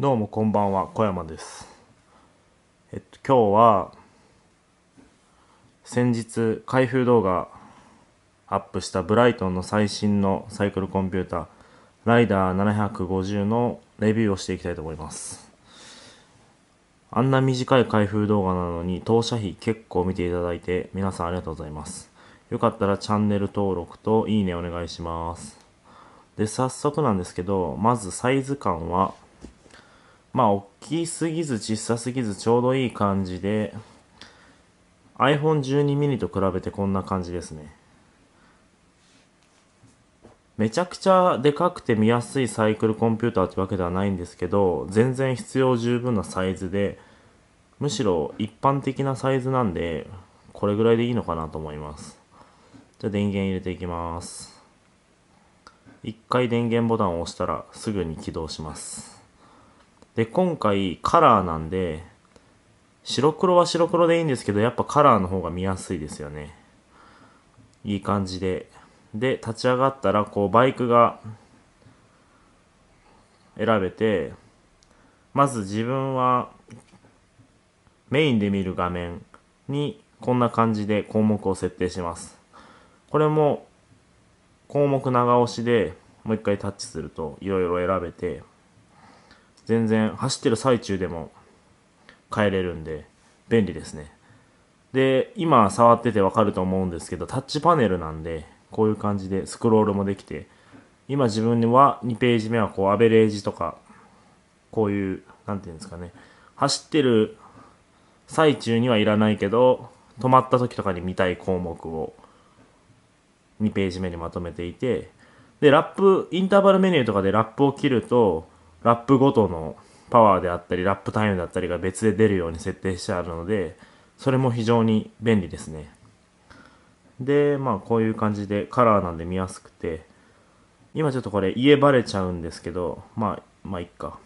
どうもこんばんは、小山です。えっと、今日は、先日、開封動画アップしたブライトンの最新のサイクルコンピューター、ライダー750のレビューをしていきたいと思います。あんな短い開封動画なのに、当社費結構見ていただいて、皆さんありがとうございます。よかったらチャンネル登録といいねお願いします。で、早速なんですけど、まずサイズ感は、まあ、大きすぎず小さすぎずちょうどいい感じで、iPhone12 ミニと比べてこんな感じですね。めちゃくちゃでかくて見やすいサイクルコンピューターってわけではないんですけど、全然必要十分なサイズで、むしろ一般的なサイズなんで、これぐらいでいいのかなと思います。じゃあ電源入れていきます。一回電源ボタンを押したらすぐに起動します。で、今回カラーなんで、白黒は白黒でいいんですけど、やっぱカラーの方が見やすいですよね。いい感じで。で、立ち上がったら、こう、バイクが選べて、まず自分はメインで見る画面にこんな感じで項目を設定します。これも項目長押しでもう一回タッチするといろいろ選べて、全然走ってる最中でも変えれるんで便利ですね。で、今触っててわかると思うんですけど、タッチパネルなんで、こういう感じでスクロールもできて、今自分は2ページ目はこうアベレージとか、こういう、なんていうんですかね、走ってる最中にはいらないけど、止まった時とかに見たい項目を2ページ目にまとめていて、で、ラップ、インターバルメニューとかでラップを切ると、ラップごとのパワーであったり、ラップタイムだったりが別で出るように設定してあるので、それも非常に便利ですね。で、まあこういう感じでカラーなんで見やすくて、今ちょっとこれ家バレちゃうんですけど、まあ、まあいっか。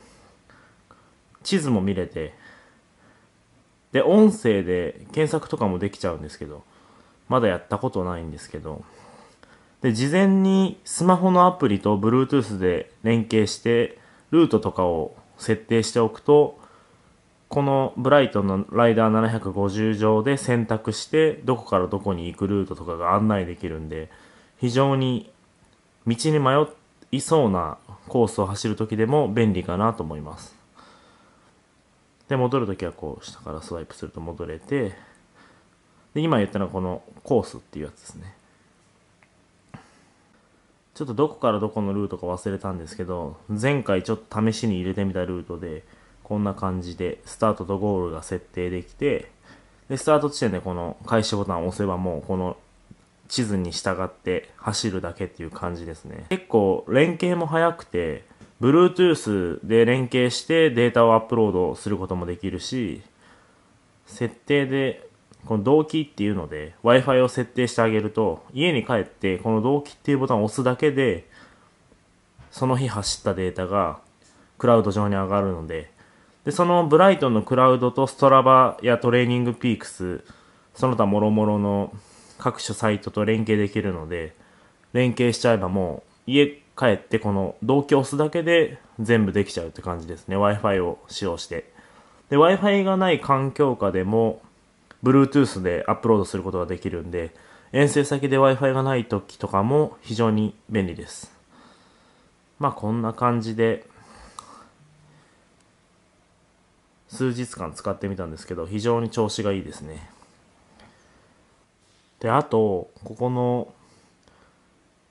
地図も見れて、で、音声で検索とかもできちゃうんですけど、まだやったことないんですけど、で、事前にスマホのアプリと Bluetooth で連携して、ルートとかを設定しておくと、このブライトンのライダー750上で選択して、どこからどこに行くルートとかが案内できるんで、非常に道に迷いそうなコースを走る時でも便利かなと思います。で、戻る時はこう下からスワイプすると戻れて、で、今言ったのはこのコースっていうやつですね。ちょっとどこからどこのルートか忘れたんですけど、前回ちょっと試しに入れてみたルートで、こんな感じで、スタートとゴールが設定できて、で、スタート地点でこの開始ボタンを押せばもうこの地図に従って走るだけっていう感じですね。結構連携も早くて、Bluetooth で連携してデータをアップロードすることもできるし、設定でこの動機っていうので Wi-Fi を設定してあげると家に帰ってこの動機っていうボタンを押すだけでその日走ったデータがクラウド上に上がるのででそのブライトンのクラウドとストラバやトレーニングピークスその他もろもろの各種サイトと連携できるので連携しちゃえばもう家帰ってこの同機を押すだけで全部できちゃうって感じですね Wi-Fi を使用してで Wi-Fi がない環境下でも Bluetooth でアップロードすることができるんで、遠征先で Wi-Fi がない時とかも非常に便利です。まあこんな感じで、数日間使ってみたんですけど、非常に調子がいいですね。で、あと、ここの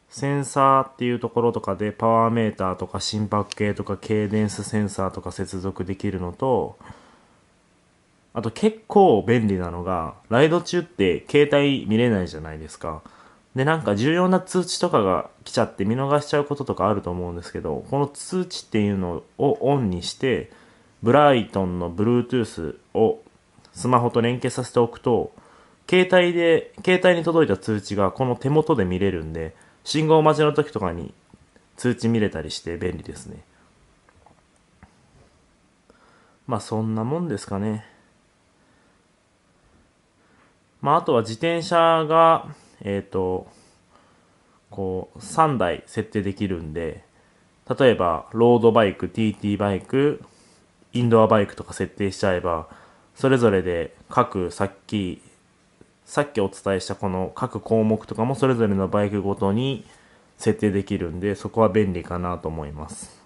センサーっていうところとかでパワーメーターとか心拍計とかケーデンスセンサーとか接続できるのと、あと結構便利なのが、ライド中って携帯見れないじゃないですか。で、なんか重要な通知とかが来ちゃって見逃しちゃうこととかあると思うんですけど、この通知っていうのをオンにして、ブライトンの Bluetooth をスマホと連携させておくと、携帯で、携帯に届いた通知がこの手元で見れるんで、信号待ちの時とかに通知見れたりして便利ですね。まあそんなもんですかね。まあ、あとは自転車が、えっ、ー、と、こう、3台設定できるんで、例えば、ロードバイク、TT バイク、インドアバイクとか設定しちゃえば、それぞれで各、さっき、さっきお伝えしたこの各項目とかもそれぞれのバイクごとに設定できるんで、そこは便利かなと思います。